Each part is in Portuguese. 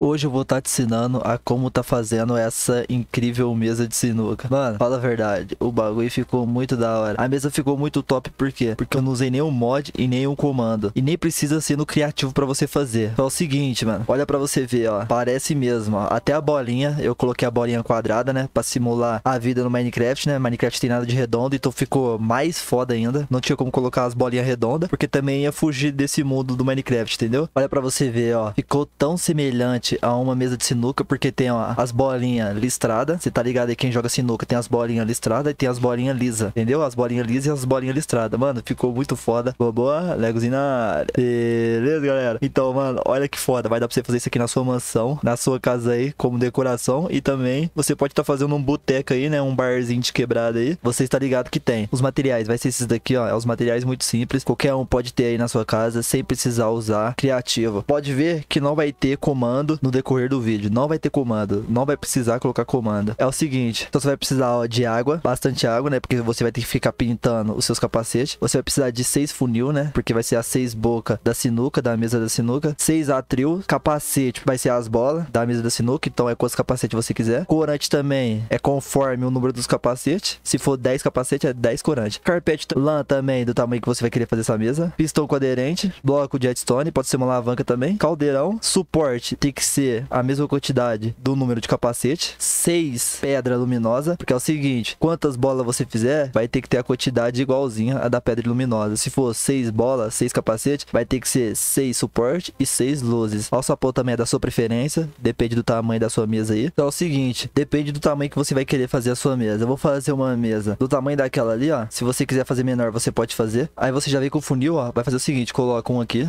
Hoje eu vou estar tá te ensinando a como tá fazendo essa incrível mesa de sinuca. Mano, fala a verdade, o bagulho ficou muito da hora. A mesa ficou muito top, por quê? Porque eu não usei nenhum mod e nenhum comando. E nem precisa ser no criativo pra você fazer. Então é o seguinte, mano, olha pra você ver, ó. Parece mesmo, ó. Até a bolinha, eu coloquei a bolinha quadrada, né? Pra simular a vida no Minecraft, né? Minecraft tem nada de redondo, então ficou mais foda ainda. Não tinha como colocar as bolinhas redondas, porque também ia fugir desse mundo do Minecraft, entendeu? Olha pra você ver, ó. Ficou tão semelhante a uma mesa de sinuca, porque tem ó, as bolinhas listradas. Você tá ligado aí, quem joga sinuca tem as bolinhas listradas e tem as bolinhas lisa, entendeu? As bolinhas lisa e as bolinhas listradas. Mano, ficou muito foda. Boa, boa. Legozinho na área. Beleza, galera? Então, mano, olha que foda. Vai dar pra você fazer isso aqui na sua mansão, na sua casa aí, como decoração. E também você pode estar tá fazendo um boteco aí, né? Um barzinho de quebrada aí. Você está ligado que tem. Os materiais, vai ser esses daqui, ó. É os materiais muito simples. Qualquer um pode ter aí na sua casa, sem precisar usar. Criativo. Pode ver que não vai ter comando no decorrer do vídeo. Não vai ter comando, não vai precisar colocar comando. É o seguinte, então você vai precisar ó, de água, bastante água, né? Porque você vai ter que ficar pintando os seus capacetes. Você vai precisar de seis funil, né? Porque vai ser as seis boca da sinuca, da mesa da sinuca. Seis atril, capacete vai ser as bolas da mesa da sinuca, então é quantos capacetes você quiser. Corante também é conforme o número dos capacetes. Se for 10 capacetes é 10 corante. Carpete lã também, do tamanho que você vai querer fazer essa mesa. Pistão aderente bloco de headstone, pode ser uma alavanca também. Caldeirão, suporte tem que ser a mesma quantidade do número de capacete. 6 pedra luminosa, porque é o seguinte, quantas bolas você fizer, vai ter que ter a quantidade igualzinha a da pedra luminosa. Se for 6 bolas, 6 capacete, vai ter que ser 6 suporte e 6 luzes. O sapão também é da sua preferência, depende do tamanho da sua mesa aí. Então é o seguinte, depende do tamanho que você vai querer fazer a sua mesa. Eu vou fazer uma mesa do tamanho daquela ali, ó. Se você quiser fazer menor, você pode fazer. Aí você já vem com o funil, ó. Vai fazer o seguinte, coloca um aqui.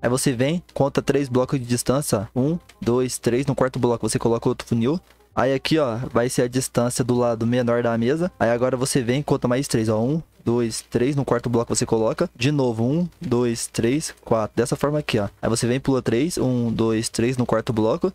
Aí você vem, conta três blocos de distância. Um, dois, três. No quarto bloco você coloca outro funil. Aí aqui, ó, vai ser a distância do lado menor da mesa. Aí agora você vem, conta mais três, ó. Um, dois, três. No quarto bloco você coloca. De novo, um, dois, três, quatro. Dessa forma aqui, ó. Aí você vem, pula três. Um, dois, três no quarto bloco.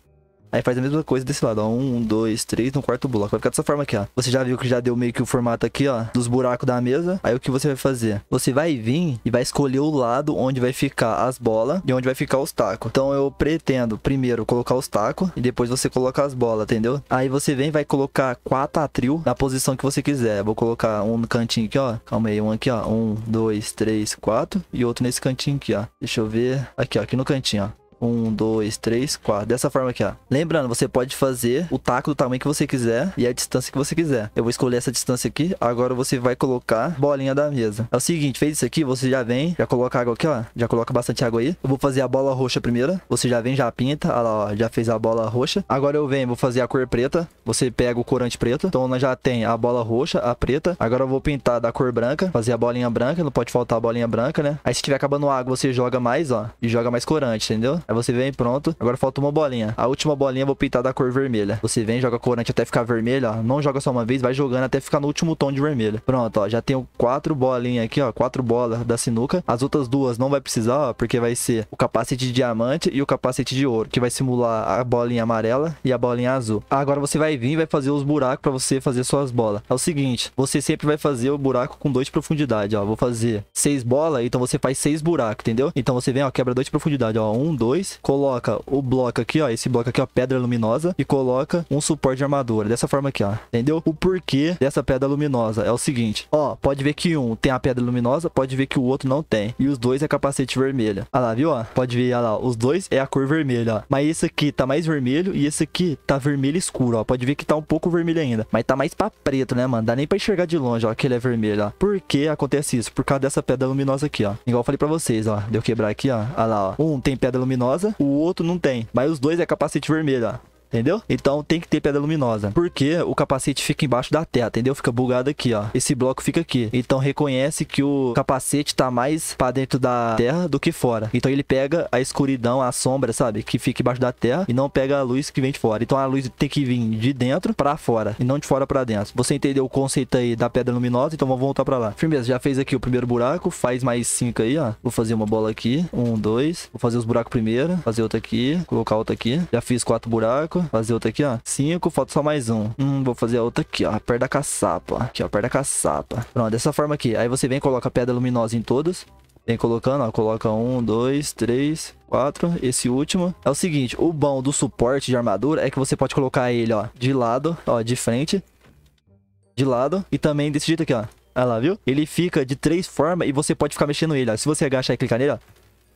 Aí faz a mesma coisa desse lado, ó. Um, dois, três, no quarto bloco. Vai ficar dessa forma aqui, ó. Você já viu que já deu meio que o formato aqui, ó, dos buracos da mesa. Aí o que você vai fazer? Você vai vir e vai escolher o lado onde vai ficar as bolas e onde vai ficar os tacos. Então eu pretendo primeiro colocar os tacos e depois você coloca as bolas, entendeu? Aí você vem e vai colocar quatro atril na posição que você quiser. Vou colocar um no cantinho aqui, ó. Calma aí, um aqui, ó. Um, dois, três, quatro. E outro nesse cantinho aqui, ó. Deixa eu ver. Aqui, ó. Aqui no cantinho, ó. Um, dois, três, quatro. Dessa forma aqui, ó. Lembrando, você pode fazer o taco do tamanho que você quiser e a distância que você quiser. Eu vou escolher essa distância aqui. Agora você vai colocar bolinha da mesa. É o seguinte, fez isso aqui, você já vem, já coloca água aqui, ó. Já coloca bastante água aí. Eu vou fazer a bola roxa primeiro. Você já vem, já pinta. Olha lá, ó. Já fez a bola roxa. Agora eu venho, vou fazer a cor preta. Você pega o corante preto. Então nós já tem a bola roxa, a preta. Agora eu vou pintar da cor branca. Fazer a bolinha branca. Não pode faltar a bolinha branca, né? Aí se tiver acabando água, você joga mais, ó. E joga mais corante, entendeu? É Aí você vem pronto. Agora falta uma bolinha. A última bolinha eu vou pintar da cor vermelha. Você vem, joga corante até ficar vermelho, ó. Não joga só uma vez, vai jogando até ficar no último tom de vermelho. Pronto, ó. Já tenho quatro bolinhas aqui, ó. Quatro bolas da sinuca. As outras duas não vai precisar, ó, porque vai ser o capacete de diamante e o capacete de ouro, que vai simular a bolinha amarela e a bolinha azul. Agora você vai vir e vai fazer os buracos para você fazer suas bolas. É o seguinte, você sempre vai fazer o buraco com dois de profundidade, ó. Vou fazer seis bolas, então você faz seis buracos, entendeu? Então você vem, ó, quebra dois de profundidade, ó. Um, dois 2, coloca o bloco aqui, ó, esse bloco aqui, ó, pedra luminosa, e coloca um suporte de armadura, dessa forma aqui, ó, entendeu? O porquê dessa pedra luminosa é o seguinte, ó, pode ver que um tem a pedra luminosa, pode ver que o outro não tem, e os dois é capacete vermelho. Olha lá, viu, ó? Pode ver, olha lá, os dois é a cor vermelha, ó. Mas esse aqui tá mais vermelho e esse aqui tá vermelho escuro, ó. Pode ver que tá um pouco vermelho ainda, mas tá mais pra preto, né, mano? Dá nem pra enxergar de longe, ó, que ele é vermelho, ó. Por que acontece isso? Por causa dessa pedra luminosa aqui, ó. Igual eu falei pra vocês, ó. Deu quebrar aqui, ó. Olha lá, ó. Um tem pedra luminosa o outro não tem. Mas os dois é capacete vermelho, ó entendeu? Então tem que ter pedra luminosa. Porque o capacete fica embaixo da terra, entendeu? Fica bugado aqui, ó. Esse bloco fica aqui. Então reconhece que o capacete tá mais para dentro da terra do que fora. Então ele pega a escuridão, a sombra, sabe? Que fica embaixo da terra e não pega a luz que vem de fora. Então a luz tem que vir de dentro para fora e não de fora para dentro. Você entendeu o conceito aí da pedra luminosa? Então vamos voltar para lá. Firmeza, já fez aqui o primeiro buraco, faz mais cinco aí, ó. Vou fazer uma bola aqui, um, dois. Vou fazer os buracos primeiro, fazer outro aqui, colocar outro aqui. Já fiz quatro buracos. Fazer outra aqui, ó. cinco falta só mais um. Hum, vou fazer a outra aqui, ó. Perto da caçapa, ó. Aqui, ó, perto da caçapa. Pronto, dessa forma aqui. Aí você vem coloca a pedra luminosa em todos. Vem colocando, ó. Coloca um, dois, três, quatro. Esse último. É o seguinte, o bom do suporte de armadura é que você pode colocar ele, ó, de lado, ó, de frente. De lado. E também desse jeito aqui, ó. Olha lá, viu? Ele fica de três formas e você pode ficar mexendo ele, ó. Se você agachar e clicar nele, ó.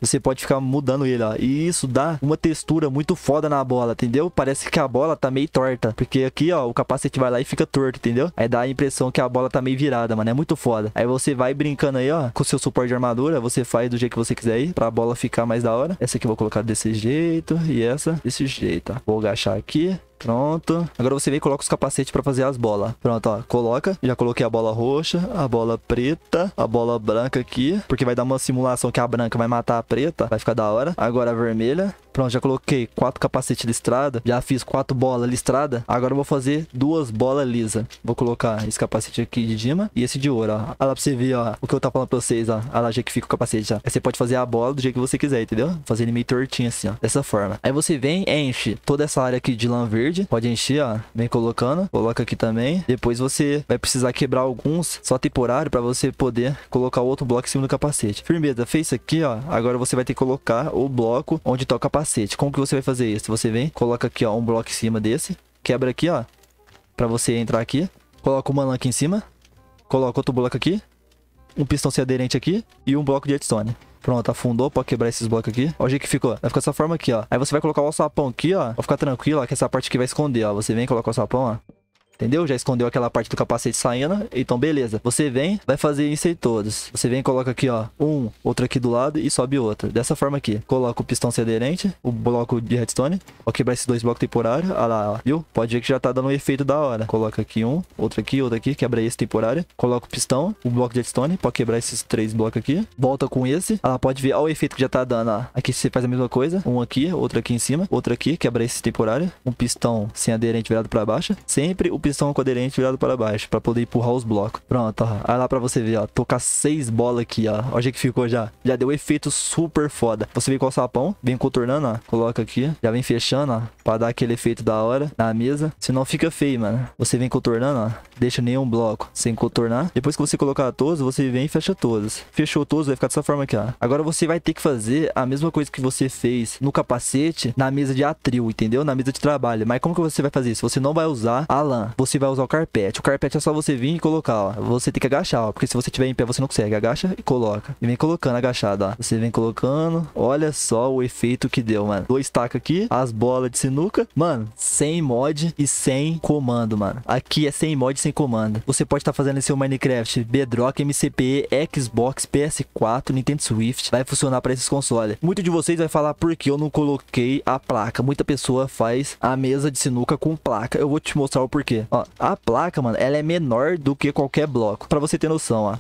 Você pode ficar mudando ele, ó. E isso dá uma textura muito foda na bola, entendeu? Parece que a bola tá meio torta. Porque aqui, ó, o capacete vai lá e fica torto, entendeu? Aí dá a impressão que a bola tá meio virada, mano. É muito foda. Aí você vai brincando aí, ó, com seu suporte de armadura. Você faz do jeito que você quiser aí, pra bola ficar mais da hora. Essa aqui eu vou colocar desse jeito. E essa desse jeito, ó. Vou agachar aqui. Pronto. Agora você vem e coloca os capacetes pra fazer as bolas. Pronto, ó. Coloca. Já coloquei a bola roxa, a bola preta, a bola branca aqui. Porque vai dar uma simulação que a branca vai matar a preta. Vai ficar da hora. Agora a vermelha. Pronto, já coloquei quatro capacetes listrados. já fiz quatro bolas listradas. Agora eu vou fazer duas bolas lisa. Vou colocar esse capacete aqui de Dima e esse de ouro, ó. Olha lá pra você ver, ó, o que eu tava falando pra vocês, ó. Olha lá, jeito que fica o capacete, ó. Aí você pode fazer a bola do jeito que você quiser, entendeu? Fazer ele meio tortinho assim, ó. Dessa forma. Aí você vem, enche toda essa área aqui de lã verde. Pode encher, ó. Vem colocando. Coloca aqui também. Depois você vai precisar quebrar alguns, só temporário, pra você poder colocar outro bloco em cima do capacete. Firmeza, fez isso aqui, ó. Agora você vai ter que colocar o bloco onde tá o capacete cacete. Como que você vai fazer isso? Você vem, coloca aqui, ó, um bloco em cima desse. Quebra aqui, ó. Pra você entrar aqui. Coloca uma lã aqui em cima. Coloca outro bloco aqui. Um pistão sem aderente aqui. E um bloco de redstone. Pronto, afundou. Pode quebrar esses blocos aqui. Olha o jeito que ficou. Vai ficar dessa forma aqui, ó. Aí você vai colocar o sapão aqui, ó. Vai ficar tranquilo, ó. Que é essa parte aqui vai esconder, ó. Você vem coloca o sapão, ó entendeu? Já escondeu aquela parte do capacete saindo, então beleza. Você vem, vai fazer isso aí todos. Você vem coloca aqui, ó, um, outro aqui do lado e sobe outro. Dessa forma aqui. Coloca o pistão sem aderente, o bloco de redstone. Vou quebrar esses dois blocos temporários. Olha ah lá, ó, viu? Pode ver que já tá dando um efeito da hora. Coloca aqui um, outro aqui, outro aqui, quebra esse temporário. Coloca o pistão, o bloco de redstone, pode quebrar esses três blocos aqui. Volta com esse. Ela ah pode ver, ó, o efeito que já tá dando, ó. Aqui você faz a mesma coisa. Um aqui, outro aqui em cima, outro aqui, quebra esse temporário. Um pistão sem aderente virado pra baixo. Sempre o pistão pistão coaderente virado para baixo, para poder empurrar os blocos. Pronto, ó. Olha lá para você ver, ó. Tocar seis bolas aqui, ó. Olha que ficou já. Já deu efeito super foda. Você vem com o sapão, vem contornando, ó. Coloca aqui. Já vem fechando, ó. dar aquele efeito da hora na mesa. Senão fica feio, mano. Você vem contornando, ó. Deixa nenhum bloco sem contornar. Depois que você colocar todos, você vem e fecha todos Fechou todos, vai ficar dessa forma aqui, ó. Agora você vai ter que fazer a mesma coisa que você fez no capacete na mesa de atril, entendeu? Na mesa de trabalho. Mas como que você vai fazer isso? Você não vai usar a lã você vai usar o carpete. O carpete é só você vir e colocar, ó. Você tem que agachar, ó, porque se você tiver em pé, você não consegue. Agacha e coloca. E vem colocando agachado, ó. Você vem colocando. Olha só o efeito que deu, mano. Dois tacos aqui, as bolas de sinuca. Mano, sem mod e sem comando, mano. Aqui é sem mod e sem comando. Você pode estar tá fazendo seu Minecraft, Bedrock, MCP, Xbox, PS4, Nintendo Swift. Vai funcionar para esses consoles. Muito de vocês vai falar por que eu não coloquei a placa. Muita pessoa faz a mesa de sinuca com placa. Eu vou te mostrar o porquê. Ó, a placa, mano, ela é menor do que qualquer bloco. Pra você ter noção, ó.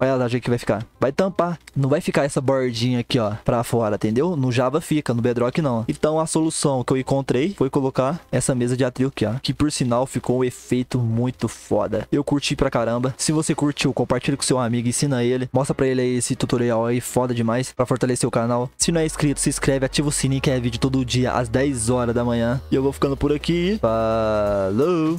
Olha lá jeito que vai ficar. Vai tampar. Não vai ficar essa bordinha aqui, ó, pra fora, entendeu? No Java fica, no Bedrock não. Então a solução que eu encontrei foi colocar essa mesa de atril aqui, ó. Que por sinal ficou um efeito muito foda. Eu curti pra caramba. Se você curtiu, compartilha com seu amigo, ensina ele. Mostra pra ele aí esse tutorial aí, foda demais, pra fortalecer o canal. Se não é inscrito, se inscreve, ativa o sininho que é vídeo todo dia às 10 horas da manhã. E eu vou ficando por aqui. Falou!